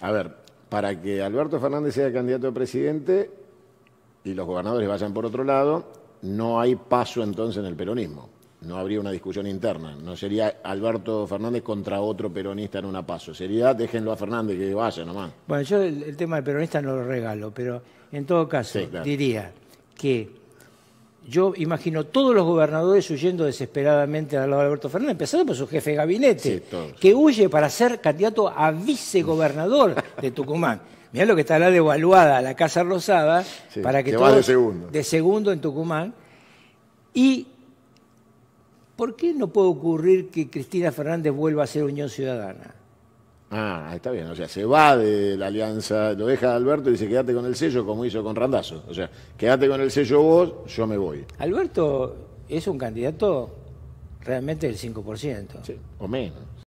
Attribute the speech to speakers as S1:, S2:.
S1: A ver, para que Alberto Fernández sea candidato a presidente y los gobernadores vayan por otro lado, no hay paso entonces en el peronismo. No habría una discusión interna. No sería Alberto Fernández contra otro peronista en una paso. Sería déjenlo a Fernández que vaya nomás.
S2: Bueno, yo el, tema del peronista no lo regalo, pero en todo caso diría que yo imagino todos los gobernadores huyendo desesperadamente al lado de Alberto Fernández, empezando por su jefe de gabinete, que huye para ser candidato a vicegobernador de Tucumán. Mirá lo que está la devaluada la Casa Rosada para que, segundo. de segundo en Tucumán. Y ¿por qué no puede ocurrir que Cristina Fernández vuelva a ser Unión Ciudadana?
S1: Ah, está bien, o sea, se va de la alianza, lo deja Alberto y dice, quédate con el sello como hizo con Randazo. O sea, quédate con el sello vos, yo me voy. Alberto es un candidato
S2: realmente del 5%. Sí,
S1: o menos.